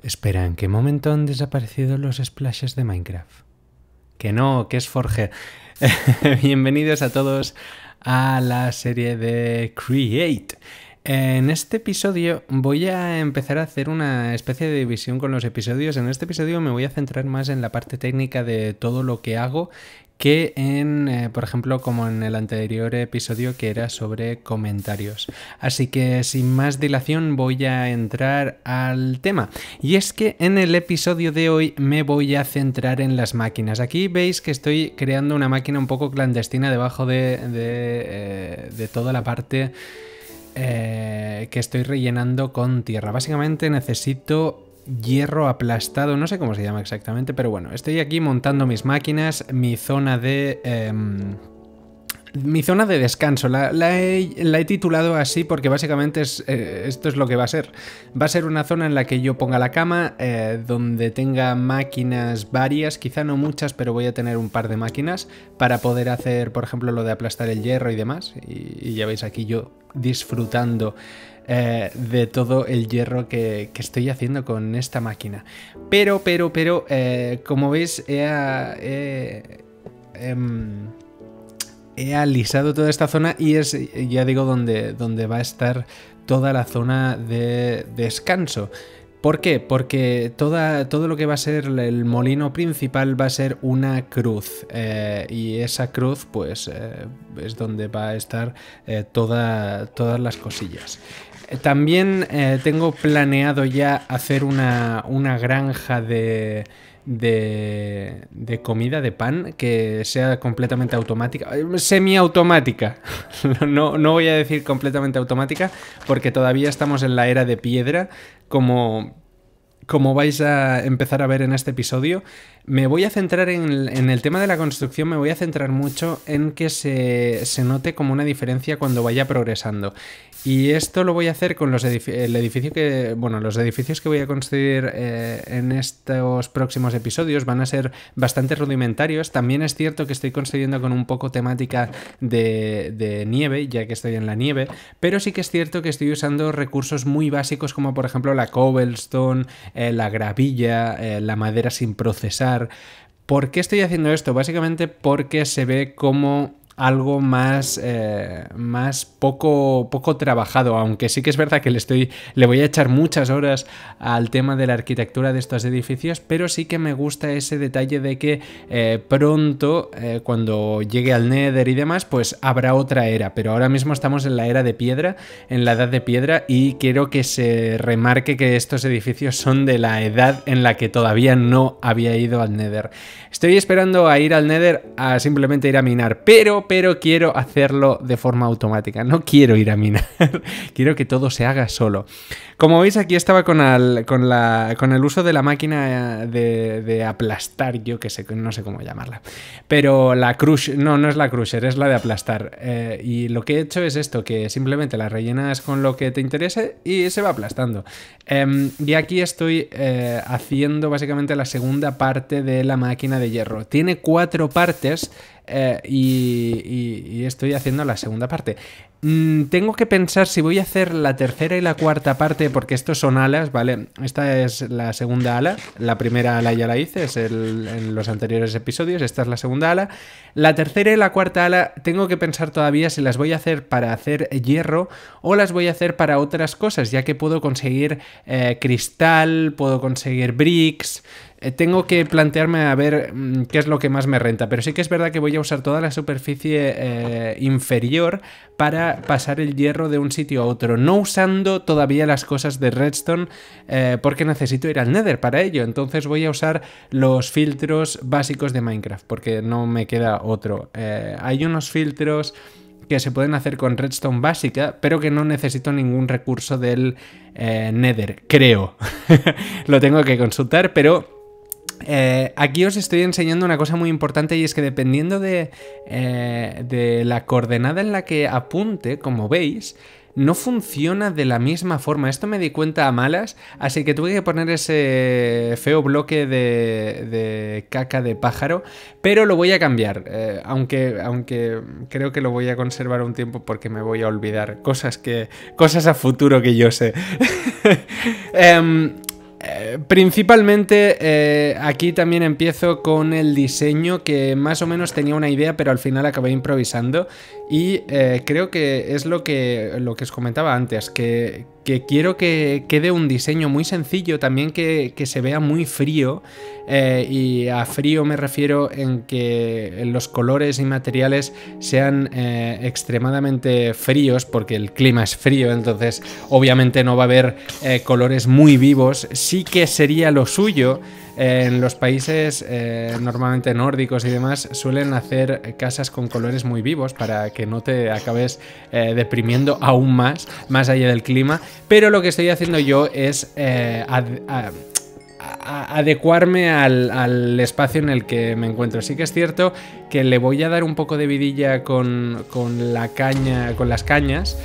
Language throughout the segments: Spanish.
Espera, ¿en qué momento han desaparecido los splashes de Minecraft? Que no, que es Forge. Bienvenidos a todos a la serie de Create. En este episodio voy a empezar a hacer una especie de división con los episodios. En este episodio me voy a centrar más en la parte técnica de todo lo que hago que en, eh, por ejemplo, como en el anterior episodio que era sobre comentarios. Así que sin más dilación voy a entrar al tema. Y es que en el episodio de hoy me voy a centrar en las máquinas. Aquí veis que estoy creando una máquina un poco clandestina debajo de, de, eh, de toda la parte... Eh, que estoy rellenando con tierra. Básicamente necesito hierro aplastado, no sé cómo se llama exactamente, pero bueno, estoy aquí montando mis máquinas, mi zona de... Em, mi zona de descanso, la, he, titulado así porque básicamente es, eh, esto es lo que va a ser. Va a ser una zona en la que yo ponga la cama, eh, donde tenga máquinas varias, quizá no muchas, pero voy a tener un par de máquinas para poder hacer, por ejemplo, lo de aplastar el hierro y demás. y ya veis aquí yo disfrutando eh, de todo el hierro que, estoy haciendo con esta máquina. Pero, pero, pero, eh, como veis, eh, em, he, alisado toda esta zona y es, ya digo, donde, donde va a estar toda la zona de descanso. ¿Por qué? Porque todo lo que va a ser el molino principal va a ser una cruz. Eh, y esa cruz, pues, eh, es donde va a estar eh, todas las cosillas. También tengo planeado ya hacer una granja de de, de, comida de pan que sea completamente automática, eh, semiautomática. No, no voy a decir completamente automática porque todavía estamos en la era de piedra, como, como vais a empezar a ver en este episodio. Me voy a centrar en el, tema de la construcción, me voy a centrar mucho en que se, note como una diferencia cuando vaya progresando. Y esto lo voy a hacer con los que, bueno, los edificios que voy a construir eh, en estos próximos episodios van a ser bastante rudimentarios. También es cierto que estoy construyendo con un poco temática de, nieve, ya que estoy en la nieve, pero sí que es cierto que estoy usando recursos muy básicos como por ejemplo la cobblestone, eh, la gravilla, eh, la madera sin procesar ¿por qué estoy haciendo esto? Básicamente porque se ve como algo más, eh, más poco, poco trabajado, aunque sí que es verdad que le, estoy, le voy a echar muchas horas al tema de la arquitectura de estos edificios, pero sí que me gusta ese detalle de que eh, pronto, eh, cuando llegue al Nether y demás, pues habrá otra era, pero ahora mismo estamos en la era de piedra, en la edad de piedra, y quiero que se remarque que estos edificios son de la edad en la que todavía no había ido al Nether. Estoy esperando a ir al Nether a simplemente ir a minar, pero pero quiero hacerlo de forma automática. No quiero ir a minar, quiero que todo se haga solo. Como veis, aquí estaba con, con, el uso de la máquina de, aplastar, yo que sé, no sé cómo llamarla. Pero la crush, no, no es la crusher, es la de aplastar. Eh, y lo que he hecho es esto, que simplemente la rellenas con lo que te interese y se va aplastando. Em, y aquí estoy eh, haciendo básicamente la segunda parte de la máquina de hierro. Tiene cuatro partes y, estoy haciendo la segunda parte. Mm, tengo que pensar si voy a hacer la tercera y la cuarta parte, porque estos son alas, ¿vale? Esta es la segunda ala, la primera ala ya la hice, es en los anteriores episodios, esta es la segunda ala. La tercera y la cuarta ala tengo que pensar todavía si las voy a hacer para hacer hierro o las voy a hacer para otras cosas, ya que puedo conseguir eh, cristal, puedo conseguir bricks. Eh, tengo que plantearme a ver mm, qué es lo que más me renta, pero sí que es verdad que voy a usar toda la superficie eh, inferior para pasar el hierro de un sitio a otro, no usando todavía las cosas de redstone eh, porque necesito ir al nether para ello, entonces voy a usar los filtros básicos de Minecraft porque no me queda otro. hay unos filtros que se pueden hacer con redstone básica, pero que no necesito ningún recurso del Nether, creo. Lo tengo que consultar, pero eh, aquí os estoy enseñando una cosa muy importante y es que dependiendo eh, de, la coordenada en la que apunte, como veis, no funciona de la misma forma. Esto me di cuenta a malas, así que tuve que poner ese feo bloque de, caca de pájaro, pero lo voy a cambiar, eh, aunque, aunque creo que lo voy a conservar un tiempo porque me voy a olvidar cosas, que, cosas a futuro que yo sé. Em, eh, principalmente eh, aquí también empiezo con el diseño que más o menos tenía una idea pero al final acabé improvisando y eh, creo que es lo que, lo que os comentaba antes, que, que quiero que quede un diseño muy sencillo, también que, se vea muy frío. Eh, y a frío me refiero en que los colores y materiales sean eh, extremadamente fríos, porque el clima es frío, entonces obviamente no va a haber eh, colores muy vivos. Sí que sería lo suyo en los países eh, normalmente nórdicos y demás suelen hacer casas con colores muy vivos para que no te acabes eh, deprimiendo aún más, más allá del clima. Pero lo que estoy haciendo yo es eh, adecuarme al, espacio en el que me encuentro. Sí que es cierto que le voy a dar un poco de vidilla con, con la caña, con las cañas.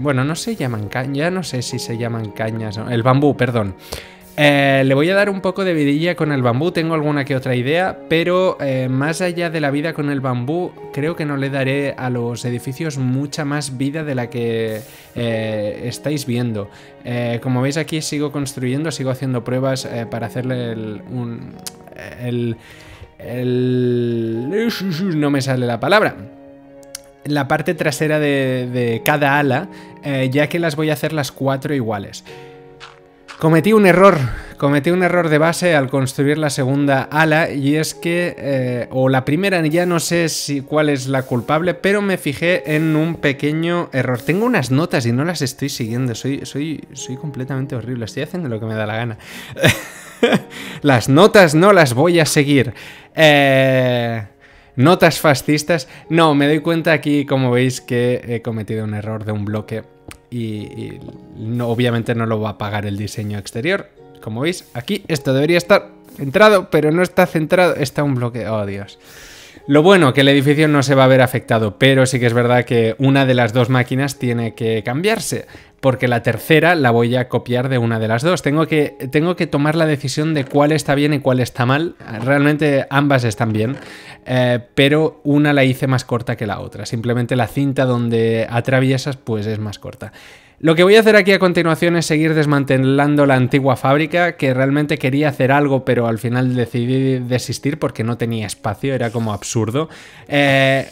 bueno, no se llaman cañas, ya no sé si se llaman cañas, el bambú, perdón. Eh, le voy a dar un poco de vidilla con el bambú, tengo alguna que otra idea, pero eh, más allá de la vida con el bambú, creo que no le daré a los edificios mucha más vida de la que eh, estáis viendo. como veis aquí sigo construyendo, sigo haciendo pruebas para hacerle el, un, el, el... No me sale la palabra la parte trasera de, cada ala, ya que las voy a hacer las cuatro iguales. Cometí un error, cometí un error de base al construir la segunda ala y es que, eh, o la primera, ya no sé si cuál es la culpable, pero me fijé en un pequeño error. Tengo unas notas y no las estoy siguiendo, soy, soy, soy completamente horrible, estoy haciendo lo que me da la gana. las notas no las voy a seguir. Eh, notas fascistas. No, me doy cuenta aquí, como veis, que he cometido un error de un bloque y, obviamente no lo va a pagar el diseño exterior. Como veis, aquí esto debería estar centrado, pero no está centrado, está un bloque... Oh, Dios. Lo bueno, que el edificio no se va a ver afectado, pero sí que es verdad que una de las dos máquinas tiene que cambiarse porque la tercera la voy a copiar de una de las dos. Tengo que, tengo que tomar la decisión de cuál está bien y cuál está mal. Realmente ambas están bien, eh, pero una la hice más corta que la otra. Simplemente la cinta donde atraviesas pues es más corta. Lo que voy a hacer aquí a continuación es seguir desmantelando la antigua fábrica, que realmente quería hacer algo, pero al final decidí desistir porque no tenía espacio, era como absurdo. Eh,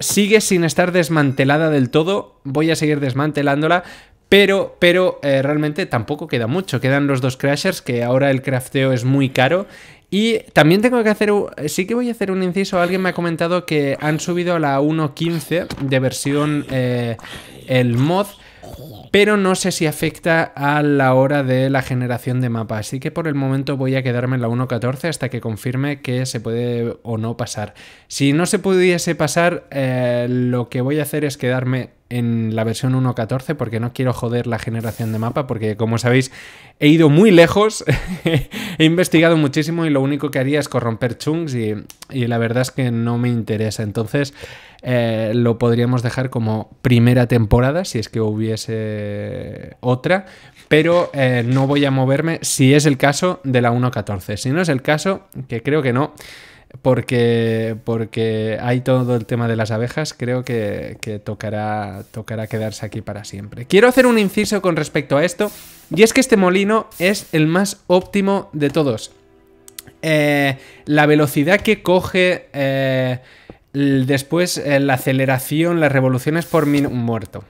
sigue sin estar desmantelada del todo, voy a seguir desmantelándola, pero, eh, realmente tampoco queda mucho. Quedan los dos crashers, que ahora el crafteo es muy caro. Y también tengo que hacer, eh, sí que voy a hacer un inciso, alguien me ha comentado que han subido a la 1.15 de versión eh, el mod pero no sé si afecta a la hora de la generación de mapa, así que por el momento voy a quedarme en la 1.14 hasta que confirme que se puede o no pasar. Si no se pudiese pasar, eh, lo que voy a hacer es quedarme en la versión 1.14 porque no quiero joder la generación de mapa porque como sabéis he ido muy lejos, he investigado muchísimo y lo único que haría es corromper chunks y la verdad es que no me interesa. Entonces eh, lo podríamos dejar como primera temporada, si es que hubiese otra, pero eh, no voy a moverme si es el caso de la 1.14. Si no es el caso, que creo que no, porque, porque hay todo el tema de las abejas, creo que, tocará, tocará quedarse aquí para siempre. Quiero hacer un inciso con respecto a esto, y es que este molino es el más óptimo de todos. Eh, la velocidad que coge Después, eh, la aceleración, las revoluciones por minuto. Muerto.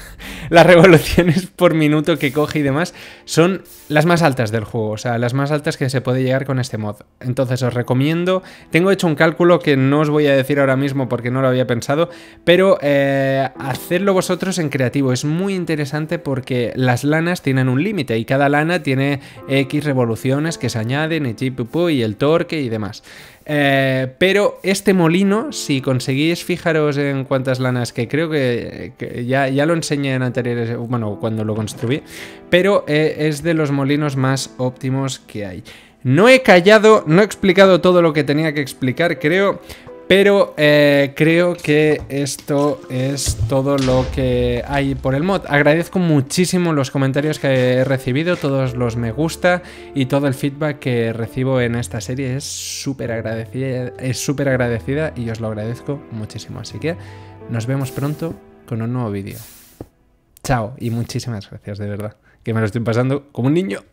las revoluciones por minuto que coge y demás son las más altas del juego, o sea, las más altas que se puede llegar con este mod. Entonces os recomiendo, tengo hecho un cálculo que no os voy a decir ahora mismo porque no lo había pensado, pero eh, hacerlo vosotros en creativo, es muy interesante porque las lanas tienen un límite y cada lana tiene X revoluciones que se añaden y, y el torque y demás. Eh, pero este molino, si conseguís fijaros en cuántas lanas, que creo que, ya, ya, lo enseñé en anteriores, bueno, cuando lo construí, pero eh, es de los molinos más óptimos que hay. No he callado, no he explicado todo lo que tenía que explicar, creo, pero eh, creo que esto es todo lo que hay por el mod. Agradezco muchísimo los comentarios que he recibido, todos los me gusta y todo el feedback que recibo en esta serie. Es súper agradecida, es súper agradecida y os lo agradezco muchísimo. Así que nos vemos pronto con un nuevo vídeo. Chao y muchísimas gracias, de verdad. Que me lo estoy pasando como un niño.